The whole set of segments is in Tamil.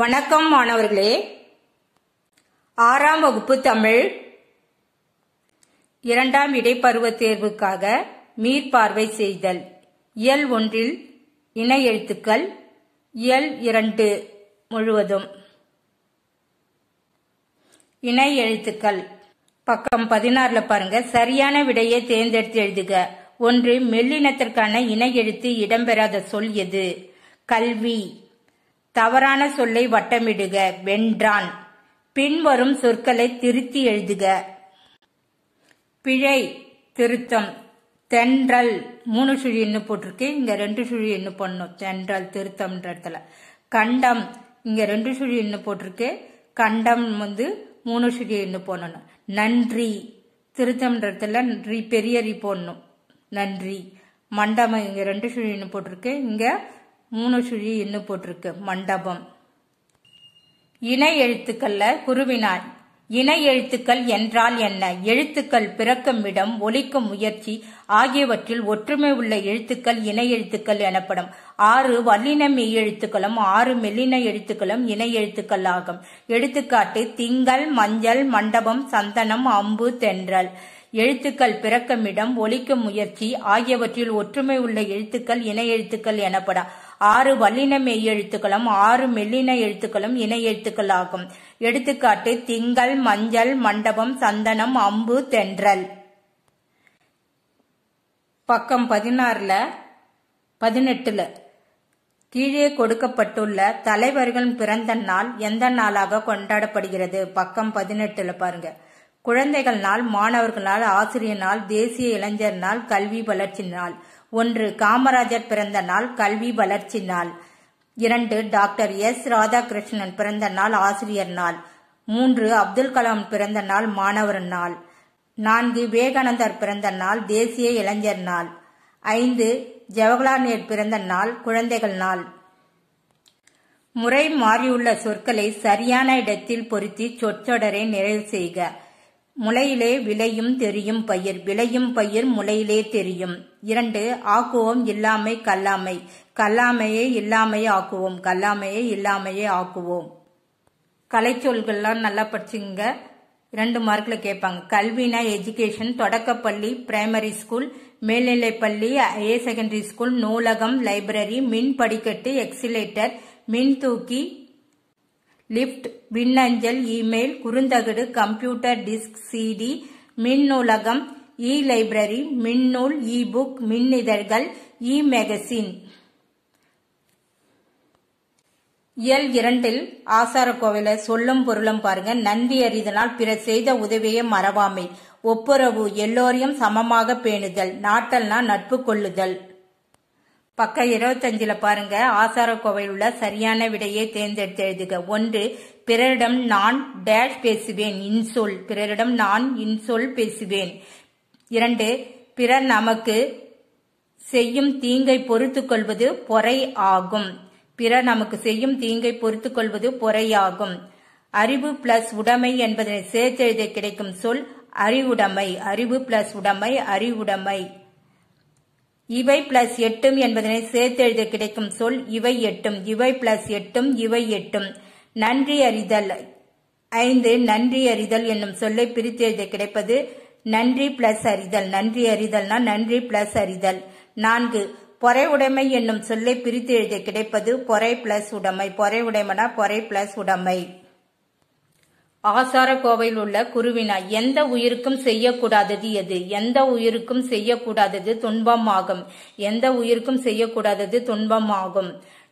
வணக்கம் மாணவர்களே ஆறாம் வகுப்பு தமிழ் இரண்டாம் இடைப்பருவ தேர்வுக்காக மீள்பார்வை செய்தல் இயல் ஒன்றில் இணை எழுத்துக்கள் இயல் இரண்டு முழுவதும் இணை எழுத்துக்கள் பக்கம் பதினாறுல பாருங்க சரியான விடையை தேர்ந்தெடுத்து எழுதுக ஒன்று மெல்லினத்திற்கான இணை எழுத்து இடம்பெறாத சொல் எது கல்வி தவறான சொல்லை வட்டமிடுக வென்றான் பின்வரும் சொற்களை திருத்தி எழுதுக பிழை திருத்தம் தென்றல் மூணு சுழி என்ன போட்டிருக்கு இங்க ரெண்டு சுழி என்ன பண்ணும் தென்றல் திருத்தம்ன்ற இடத்துல கண்டம் இங்க ரெண்டு சுழி என்ன போட்டிருக்கு கண்டம் வந்து மூணு சுழி என்ன போடணும் நன்றி திருத்தம்ன்ற இடத்துல பெரிய ரி போடணும் நன்றி மண்டபம் இங்க ரெண்டு சுழி என்ன போட்டிருக்கு இங்க மூணு சுழி இன்னும் போட்டிருக்கு மண்டபம் இணை எழுத்துக்கள்ல குருவினாய் இணை எழுத்துக்கள் என்றால் என்ன எழுத்துக்கள் பிறக்கும் இடம் ஒலிக்கும் முயற்சி ஆகியவற்றில் ஒற்றுமை உள்ள எழுத்துக்கள் இணை எழுத்துக்கள் எனப்படும் ஆறு வல்லின மெய் எழுத்துக்களும் ஆறு மெல்லின எழுத்துக்களும் இணை எழுத்துக்கள் ஆகும் எடுத்துக்காட்டு திங்கள் மஞ்சள் மண்டபம் சந்தனம் அம்பு தென்றல் எழுத்துக்கள் பிறக்கமிடம் ஒலிக்கும் முயற்சி ஆகியவற்றில் ஒற்றுமை உள்ள எழுத்துக்கள் இணை எழுத்துக்கள் எனப்படும் ஆறு வல்லின மெய் எழுத்துக்களும் ஆறு மெல்லின எழுத்துக்களும் இணை எழுத்துக்களாகும் எடுத்துக்காட்டு திங்கள் மஞ்சள் மண்டபம் சந்தனம் அம்பு தென்றல் பக்கம் பதினாறுல பதினெட்டுல கீழே கொடுக்கப்பட்டுள்ள தலைவர்கள் பிறந்த நாள் எந்த நாளாக கொண்டாடப்படுகிறது பக்கம் பதினெட்டுல பாருங்க குழந்தைகள் நாள் மாணவர்கள் நாள் ஆசிரியர் நாள் தேசிய இளைஞர் நாள் கல்வி வளர்ச்சி நாள் ஒன்று காமராஜர் பிறந்த நாள் கல்வி வளர்ச்சி நாள் இரண்டு டாக்டர் எஸ் ராதாகிருஷ்ணன் பிறந்த நாள் ஆசிரியர் நாள் மூன்று அப்துல் கலாம் பிறந்த நாள் மாணவர் நாள் நான்கு விவேகானந்தர் பிறந்த நாள் தேசிய இளைஞர் நாள் ஐந்து ஜவஹர்லால் நேரு பிறந்த நாள் குழந்தைகள் நாள் முறை மாறியுள்ள சொற்களை சரியான இடத்தில் பொருத்தி சொற்றொடரை நிறைவு செய்க முளையிலே விளையும் தெரியும் பயிர் விளையும் பயிர் முளையிலே தெரியும் இரண்டு ஆக்குவோம் இல்லாமை கல்லாமை கல்லாமையே இல்லாமையே ஆக்குவோம் கல்லாமையே இல்லாமையே ஆக்குவோம் கலைச்சொல்கள்லாம் நல்லா படிச்சுங்க இரண்டு மார்க்கில் கேட்பாங்க கல்வினா எஜுகேஷன் தொடக்கப்பள்ளி பிரைமரி ஸ்கூல் மேல்நிலைப்பள்ளி ஹையர் செகண்டரி ஸ்கூல் நூலகம் லைப்ரரி மின் படிக்கட்டு எக்ஸிலேட்டர் மின் தூக்கி லிப்ட் மின்னஞ்சல் இமெயில் குறுந்தகடு கம்ப்யூட்டர் டிஸ்க் சிடி மின்னூலகம் இ லைப்ரரி மின்னூல் இ புக் மின்னிதழ்கள் இ மேகசின் எல் இரண்டில் ஆசாரக்கோவில சொல்லும் பொருளும் பாருங்க நன்றி அறிதனால் பிற செய்த உதவியை மறவாமை ஒப்புரவு எல்லோரையும் சமமாக பேணுதல் நாட்டல்னா நட்பு கொள்ளுதல் பக்கம் இருபத்தஞ்சில் பாருங்க ஆசாரக்கோவையில் உள்ள சரியான விடையை தேர்ந்தெடுத்து எழுதுக ஒன்று பிறரிடம் நான் டேஷ் பேசுவேன் இன்சொல் பிறரிடம் நான் இன்சொல் பேசுவேன் இரண்டு பிறர் நமக்கு செய்யும் தீங்கை பொறுத்துக் கொள்வது பொறை ஆகும் பிறர் நமக்கு செய்யும் தீங்கை பொறுத்துக் கொள்வது பொறையாகும் அறிவு பிளஸ் உடைமை என்பதனை சேர்த்தெழுத கிடைக்கும் சொல் அறிவுடைமை அறிவு பிளஸ் உடைமை அறிவுடைமை இவை பிளஸ் எட்டும் என்பதனை சேர்த்தெழுத கிடைக்கும் சொல் இவை எட்டும் இவை பிளஸ் எட்டும் இவை எட்டும் நன்றி அறிதல் ஐந்து நன்றி அறிதல் என்னும் சொல்லை பிரித்து எழுத கிடைப்பது நன்றி பிளஸ் அறிதல் நன்றி அறிதல்னா நன்றி பிளஸ் அறிதல் நான்கு பொறை உடைமை என்னும் சொல்லை பிரித்து எழுத கிடைப்பது பொறை பிளஸ் உடைமை பொறை உடைமைனா பொறை பிளஸ் உடைமை ஆசாரக்கோவையில் உள்ள குருவினா எந்த உயிருக்கும் செய்யக்கூடாதது எது எந்த உயிருக்கும் செய்யக்கூடாதது துன்பம் ஆகும் எந்த உயிருக்கும் செய்யக்கூடாதது துன்பம் ஆகும்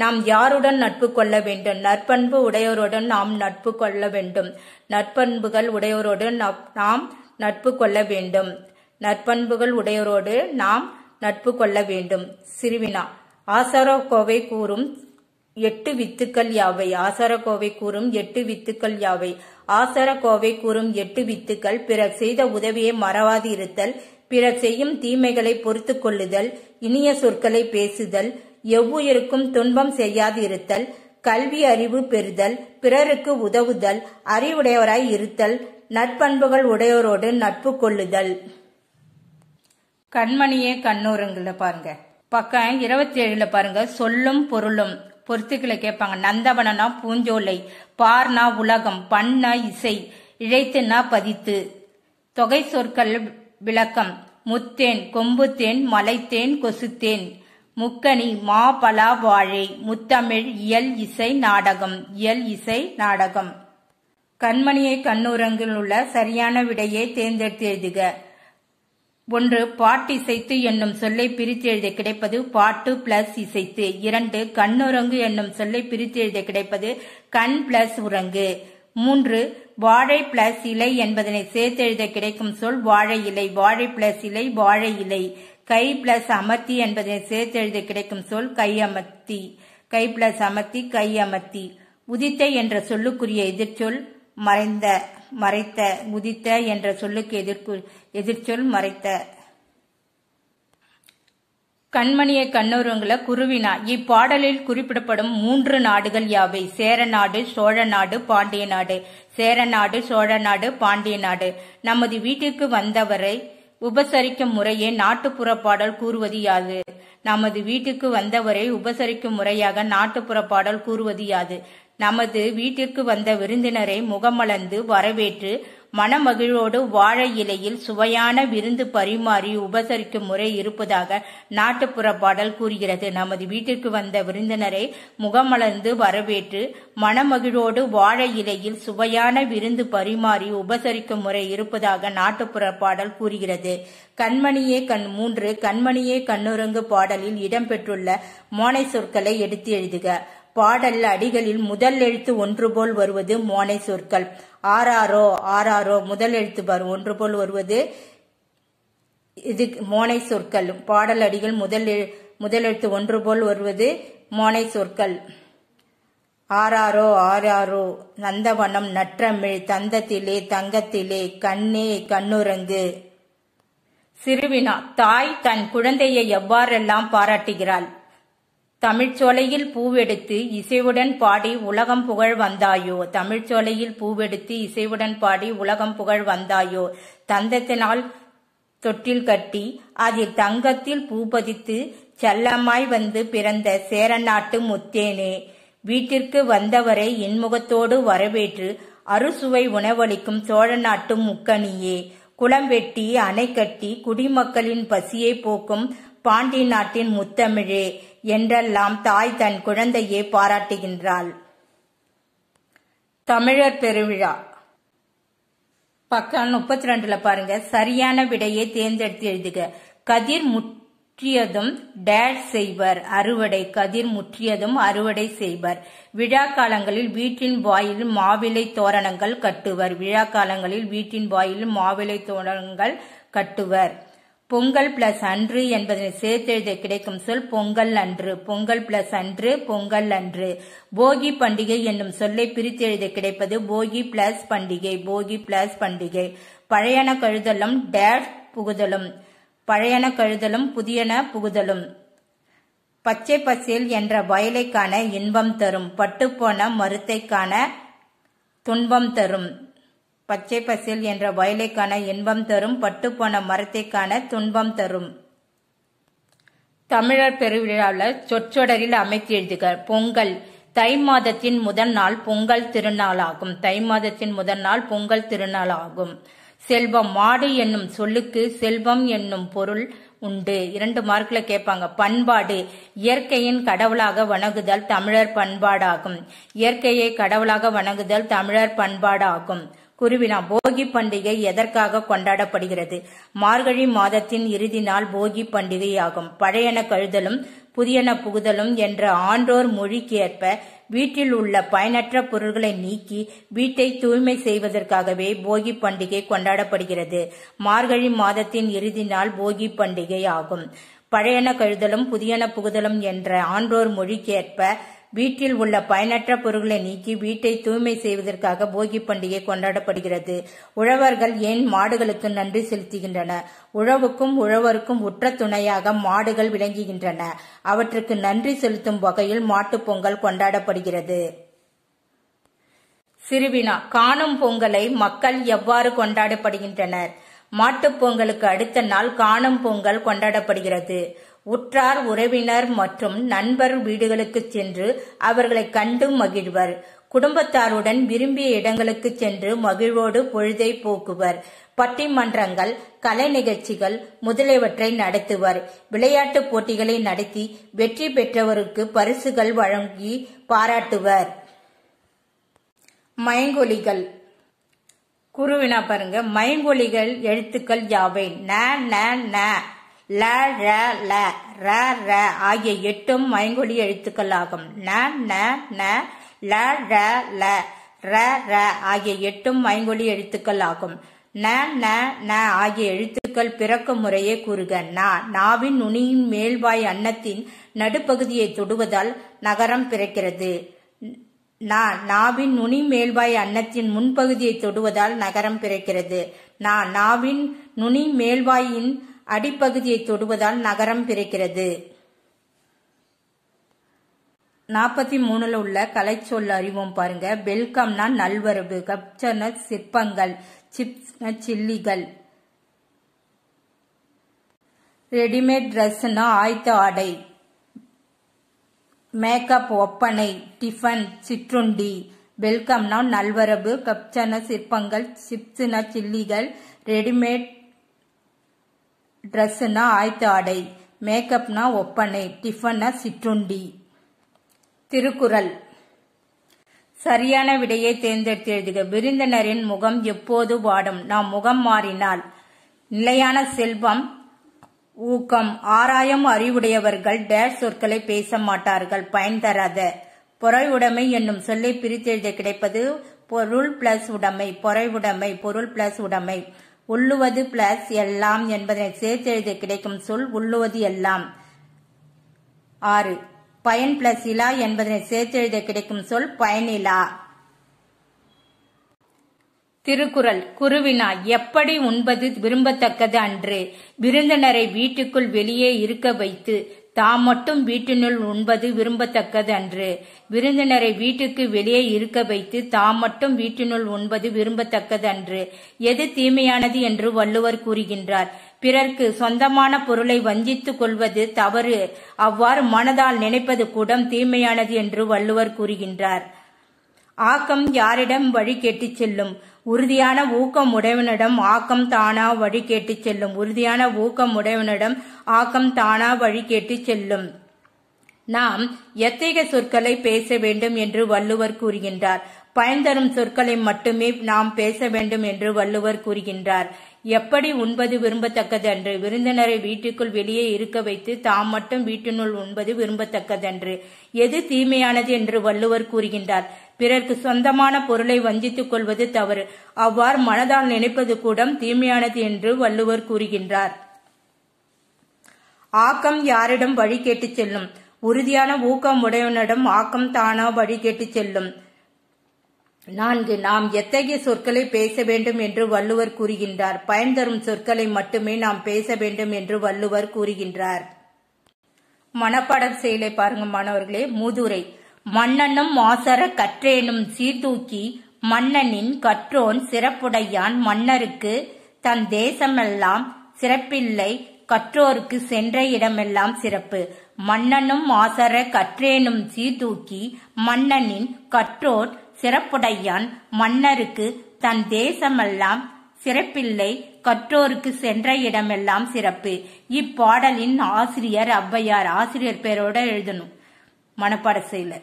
நாம் யாருடன் நட்பு கொள்ள வேண்டும் நற்பண்பு உடையோருடன் நாம் நட்பு கொள்ள வேண்டும் நற்பண்புகள் உடையோரோடு நாம் நட்பு கொள்ள வேண்டும் நற்பண்புகள் உடையோரோடு நாம் நட்பு கொள்ள வேண்டும் சிறுவினா ஆசாரக்கோவை கூறும் எட்டு வித்துக்கள் யாவை ஆசார கோவை கூறும் எட்டு வித்துக்கள் யாவை ஆசார கோவை கூறும் எட்டு வித்துக்கள் பிறர் செய்த உதவியை மறவாது இருத்தல் பிறர் செய்யும் தீமைகளை பொறுத்து கொள்ளுதல் இனிய சொற்களை பேசுதல் எவ்வுயிருக்கும் துன்பம் செய்யாது இருத்தல் கல்வி அறிவு பெறுதல் பிறருக்கு உதவுதல் அறிவுடையவராய் இருத்தல் நட்பண்புகள் உடையோரோடு நட்பு கொள்ளுதல் கண்மணியே கண்ணூருங்களை பாருங்க பக்கம் இருபத்தி ஏழுல பாருங்க சொல்லும் பொருளும் பொருத்துக்களை கேட்பாங்க நந்தவனனா பூஞ்சோலை பார்னா உலகம் பண்ணா இசை இழைத்துனா பதித்து தொகை சொற்கள் விளக்கம் முத்தேன் கொம்புத்தேன் மலைத்தேன் கொசுத்தேன் முக்கணி மா பலா வாழை முத்தமிழ் இயல் இசை நாடகம் இயல் இசை நாடகம் கண்மணியை கண்ணுரங்கில் உள்ள சரியான விடையை தேர்ந்தெடுத்து எழுதுக ஒன்று பாட்டு இசைத்து என்னும் சொல்லை பிரித்து எழுத கிடைப்பது பாட்டு பிளஸ் இசைத்து இரண்டு கண்ணுரங்கு என்னும் சொல்லை பிரித்து எழுத கிடைப்பது கண் பிளஸ் உரங்கு மூன்று வாழை பிளஸ் இலை என்பதனை சேர்த்து எழுத கிடைக்கும் சொல் வாழை இலை வாழை பிளஸ் இலை வாழை இலை கை பிளஸ் அமர்த்தி என்பதனை சேர்த்து எழுத கிடைக்கும் சொல் கை அமர்த்தி கை பிளஸ் அமர்த்தி கை அமர்த்தி உதித்த என்ற சொல்லுக்குரிய எதிர்ச்சொல் மறைந்த மறைத்த உதித்த என்ற சொல்லுக்கு எதிர்ப்பு எதிர்ச்சொல் மறைத்த கண்மணியை கண்ணூருங்கள குருவினா இப்பாடலில் குறிப்பிடப்படும் மூன்று நாடுகள் யாவை சேர நாடு சோழ நாடு பாண்டிய நாடு சேர நாடு சோழ நாடு பாண்டிய நாடு நமது வீட்டிற்கு வந்தவரை உபசரிக்கும் முறையே நாட்டுப்புற பாடல் கூறுவது யாது நமது வீட்டுக்கு வந்தவரை உபசரிக்கும் முறையாக நாட்டுப்புற பாடல் கூறுவது யாது நமது வீட்டிற்கு வந்த விருந்தினரை முகமலர்ந்து வரவேற்று மனமகிழ்வோடு வாழை இலையில் சுவையான விருந்து பரிமாறி உபசரிக்கும் முறை இருப்பதாக நாட்டுப்புற பாடல் கூறுகிறது நமது வீட்டிற்கு வந்த விருந்தினரை முகமலர்ந்து வரவேற்று மனமகிழ்வோடு வாழை இலையில் சுவையான விருந்து பரிமாறி உபசரிக்கும் முறை இருப்பதாக நாட்டுப்புற பாடல் கூறுகிறது கண்மணியே கண் மூன்று கண்மணியே கண்ணுரங்கு பாடலில் இடம்பெற்றுள்ள மோனை சொற்களை எடுத்து எழுதுக பாடல் அடிகளில் முதல் எழுத்து ஒன்று போல் வருவது மோனை சொற்கள் ஆறாரோ ஆறாரோ முதல் எழுத்து பார் ஒன்று போல் வருவது இது மோனை சொற்கள் பாடல் அடிகள் முதல் முதல் எழுத்து ஒன்று போல் வருவது மோனை சொற்கள் ஆறாரோ ஆறாரோ நந்தவனம் நற்றமிழ் தந்தத்திலே தங்கத்திலே கண்ணே கண்ணுரங்கு சிறுவினா தாய் தன் குழந்தையை எவ்வாறெல்லாம் பாராட்டுகிறாள் தமிழ்ச்சோலையில் பூவெடுத்து இசைவுடன் பாடி உலகம் புகழ் வந்தாயோ தமிழ்ச்சோலையில் பூவெடுத்து இசைவுடன் பாடி உலகம் புகழ் வந்தாயோ தந்தத்தினால் தொட்டில் கட்டி அதில் தங்கத்தில் பூ பதித்து செல்லமாய் வந்து பிறந்த சேரநாட்டு முத்தேனே வீட்டிற்கு வந்தவரை இன்முகத்தோடு வரவேற்று அறுசுவை உணவளிக்கும் சோழ நாட்டு முக்கணியே குளம் வெட்டி அணை கட்டி குடிமக்களின் பசியை போக்கும் பாண்டி நாட்டின் முத்தமிழே என்றெல்லாம் தாய் தன் குழந்தையை பாராட்டுகின்றாள் தமிழர் பெருவிழா பக்கம் முப்பத்தி ரெண்டுல பாருங்க சரியான விடையை தேர்ந்தெடுத்து எழுதுக கதிர் முற்றியதும் டேட் செய்வர் அறுவடை கதிர் முற்றியதும் அறுவடை செய்வர் விழா காலங்களில் வீட்டின் வாயில் மாவிலை தோரணங்கள் கட்டுவர் விழா காலங்களில் வீட்டின் வாயில் மாவிலை தோரணங்கள் கட்டுவர் பொங்கல் பிளஸ் அன்று என்பதனை சேர்த்தெழுத கிடைக்கும் சொல் பொங்கல் அன்று பொங்கல் பிளஸ் அன்று பொங்கல் அன்று போகி பண்டிகை என்னும் சொல்லை பிரித்தெழுத கிடைப்பது போகி பிளஸ் பண்டிகை போகி பிளஸ் பண்டிகை பழையன கழுதலும் டேஷ் புகுதலும் பழையன கழுதலும் புதியன புகுதலும் பச்சை பசேல் என்ற வயலைக்கான இன்பம் தரும் பட்டுப்போன மருத்தைக்கான துன்பம் தரும் பச்சை பசில் என்ற வயலைக்கான இன்பம் தரும் பட்டுப்போன மரத்தைக்கான துன்பம் தரும் தமிழர் பெருவிழாவில் சொற்றொடரில் அமைத்து எழுதுக பொங்கல் தை மாதத்தின் முதல் நாள் பொங்கல் திருநாளாகும் தை மாதத்தின் முதல் நாள் பொங்கல் திருநாளாகும் செல்வம் மாடு என்னும் சொல்லுக்கு செல்வம் என்னும் பொருள் உண்டு இரண்டு மார்க்ல கேட்பாங்க பண்பாடு இயற்கையின் கடவுளாக வணங்குதல் தமிழர் பண்பாடாகும் இயற்கையை கடவுளாக வணங்குதல் தமிழர் பண்பாடாகும் குருவினா போகி பண்டிகை எதற்காக கொண்டாடப்படுகிறது மார்கழி மாதத்தின் இறுதி நாள் போகி பண்டிகையாகும் பழையன கழுதலும் புதியன புகுதலும் என்ற ஆன்றோர் மொழிக்கேற்ப வீட்டில் உள்ள பயனற்ற பொருள்களை நீக்கி வீட்டை தூய்மை செய்வதற்காகவே போகி பண்டிகை கொண்டாடப்படுகிறது மார்கழி மாதத்தின் இறுதி நாள் போகி பண்டிகை ஆகும் பழையன கழுதலும் புதியன புகுதலும் என்ற ஆன்றோர் மொழிக்கேற்ப வீட்டில் உள்ள பயனற்ற பொருட்களை நீக்கி வீட்டை தூய்மை செய்வதற்காக போகி பண்டிகை கொண்டாடப்படுகிறது உழவர்கள் ஏன் மாடுகளுக்கு நன்றி செலுத்துகின்றன உழவுக்கும் உழவருக்கும் உற்ற துணையாக மாடுகள் விளங்குகின்றன அவற்றுக்கு நன்றி செலுத்தும் வகையில் மாட்டுப் பொங்கல் கொண்டாடப்படுகிறது சிறுவினா காணும் பொங்கலை மக்கள் எவ்வாறு கொண்டாடப்படுகின்றனர் மாட்டுப் பொங்கலுக்கு அடுத்த நாள் காணும் பொங்கல் கொண்டாடப்படுகிறது உற்றார் உறவினர் மற்றும் நண்பர் வீடுகளுக்கு சென்று அவர்களை கண்டு மகிழ்வர் குடும்பத்தாருடன் விரும்பிய இடங்களுக்கு சென்று மகிழ்வோடு பொழுதை போக்குவர் பட்டிமன்றங்கள் கலை நிகழ்ச்சிகள் முதலியவற்றை நடத்துவர் விளையாட்டுப் போட்டிகளை நடத்தி வெற்றி பெற்றவருக்கு பரிசுகள் வழங்கி பாராட்டுவர் மயங்கொலிகள் குருவினா பாருங்க மயங்கொலிகள் எழுத்துக்கள் யாவை ந ந ல ர ல ர ர ஆகிய எட்டும் மயங்கொலி எழுத்துக்கள் ஆகும் ந ந ந ல ர ல ர ர ஆகிய எட்டும் மயங்கொலி எழுத்துக்கள் ஆகும் ந ந ந ஆகிய எழுத்துக்கள் பிறக்க முறையே கூறுக நா நாவின் நுனியின் மேல்வாய் அன்னத்தின் நடுப்பகுதியை தொடுவதால் நகரம் பிறக்கிறது நா நாவின் நுனி மேல்வாய் அன்னத்தின் முன்பகுதியை தொடுவதால் நகரம் பிறக்கிறது நா நாவின் நுனி மேல்வாயின் அடிப்பகுதியை தொடுவதால் நகரம் பிறக்கிறது நாற்பத்தி மூணுல உள்ள கலை சொல் அறிவோம் பாருங்க வெல்கம்னா நல்வரவு கப்சன சிற்பங்கள் சிப்ஸ் சில்லிகள் ரெடிமேட் ட்ரெஸ்னா ஆயத்த ஆடை மேக்கப் ஒப்பனை டிஃபன் சிற்றுண்டி வெல்கம்னா நல்வரவு கப்சன சிற்பங்கள் சிப்ஸ்னா சில்லிகள் ரெடிமேட் ட்ரெஸ்ஸுனா ஆய்த்த ஆடை மேக்கப்னா ஒப்பனை டிஃபன்னா சிற்றுண்டி திருக்குறள் சரியான விடையை தேர்ந்தெடுத்து எழுதுக விருந்தினரின் முகம் எப்போது வாடும் நாம் முகம் மாறினால் நிலையான செல்வம் ஊக்கம் ஆராயம் அறிவுடையவர்கள் டேஷ் சொற்களை பேச மாட்டார்கள் பயன் தராத பொறை உடைமை என்னும் சொல்லை பிரித்தெழுத கிடைப்பது பொருள் பிளஸ் உடைமை பொறை உடைமை பொருள் பிளஸ் உடைமை உள்ளுவது பிளஸ் எல்லாம் என்பதனை எழுத கிடைக்கும் சொல் உள்ளுவது எல்லாம் ஆறு பயன் பிளஸ் இலா என்பதனை சேர்த்தெழுத கிடைக்கும் சொல் பயனிலா திருக்குறள் குருவினா எப்படி உண்பது விரும்பத்தக்கது அன்று விருந்தினரை வீட்டுக்குள் வெளியே இருக்க வைத்து தாம் மட்டும் வீட்டினுள் உண்பது விரும்பத்தக்கது அன்று விருந்தினரை வீட்டுக்கு வெளியே இருக்க வைத்து தாம் மட்டும் வீட்டினுள் உண்பது விரும்பத்தக்கது அன்று எது தீமையானது என்று வள்ளுவர் கூறுகின்றார் பிறர்க்கு சொந்தமான பொருளை வஞ்சித்துக் கொள்வது தவறு அவ்வாறு மனதால் நினைப்பது கூட தீமையானது என்று வள்ளுவர் கூறுகின்றார் ஆக்கம் யாரிடம் வழி கேட்டுச் செல்லும் உறுதியான ஊக்கம் உடையவனிடம் ஆக்கம் தானா வழி கேட்டுச் செல்லும் உறுதியான ஊக்கம் உடையவனிடம் ஆக்கம் தானா வழி கேட்டுச் செல்லும் நாம் எத்தகைய சொற்களை பேச வேண்டும் என்று வள்ளுவர் கூறுகின்றார் பயன் தரும் சொற்களை மட்டுமே நாம் பேச வேண்டும் என்று வள்ளுவர் கூறுகின்றார் எப்படி உண்பது விரும்பத்தக்கதன்று விருந்தினரை வீட்டுக்குள் வெளியே இருக்க வைத்து தாம் மட்டும் வீட்டினுள் உண்பது விரும்பத்தக்கதன்று எது தீமையானது என்று வள்ளுவர் கூறுகின்றார் பிறர்க்கு சொந்தமான பொருளை வஞ்சித்துக் கொள்வது தவறு அவ்வாறு மனதால் நினைப்பது கூட தீமையானது என்று வள்ளுவர் கூறுகின்றார் ஆக்கம் யாரிடம் வழி கேட்டுச் செல்லும் உறுதியான ஊக்கம் உடையவனிடம் ஆக்கம் தானா வழி கேட்டுச் செல்லும் நான்கு நாம் எத்தகைய சொற்களை பேச வேண்டும் என்று வள்ளுவர் கூறுகின்றார் பயன் தரும் சொற்களை மட்டுமே நாம் பேச வேண்டும் என்று வள்ளுவர் கூறுகின்றார் மனப்பாடம் செயலை பாருங்க மாணவர்களே மூதுரை மன்னனும் மாசர கற்றேனும் சீர்தூக்கி மன்னனின் கற்றோன் சிறப்புடையான் மன்னருக்கு தன் தேசமெல்லாம் சிறப்பில்லை கற்றோருக்கு சென்ற இடமெல்லாம் சிறப்பு மன்னனும் மாசர கற்றேனும் சீர்தூக்கி மன்னனின் கற்றோன் சிறப்புடையான் மன்னருக்கு தன் தேசமெல்லாம் சிறப்பில்லை கற்றோருக்கு சென்ற இடமெல்லாம் சிறப்பு இப்பாடலின் ஆசிரியர் அவ்வையார் ஆசிரியர் பேரோட எழுதணும் மனப்பாட செய்யல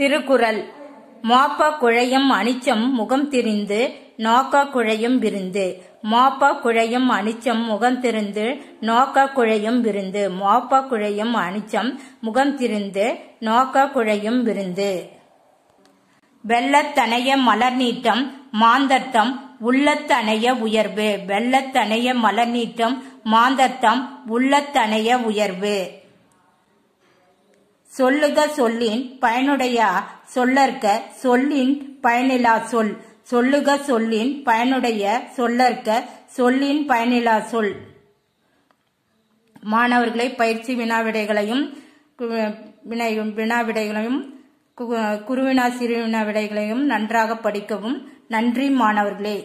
திருக்குறள் மாப்பா குழையும் அனிச்சம் முகம் திரிந்து நாக்கா குழையும் விருந்து மோப்பா குழையும் அனிச்சம் திருந்து நோக்க குழையும் விருந்து மோப்பா குழையும் அனிச்சம் திருந்து நோக்க குழையும் விருந்து வெள்ளத்தனைய மலர் நீட்டம் மாந்தர்த்தம் உள்ளத்தனைய உயர்வு வெள்ளத்தனைய மலர் நீட்டம் மாந்தர்த்தம் உள்ளத்தனைய உயர்வு சொல்லுக சொல்லின் பயனுடைய சொல்லற்க சொல்லின் பயனிலா சொல் சொல்லுக சொல்லின் பயனுடைய சொல்லற்க சொல்லின் பயனிலா சொல் மாணவர்களை பயிற்சி வினாவிடைகளையும் வினையும் வினாவிடைகளையும் குருவினா சிறுவினா விடைகளையும் நன்றாக படிக்கவும் நன்றி மாணவர்களே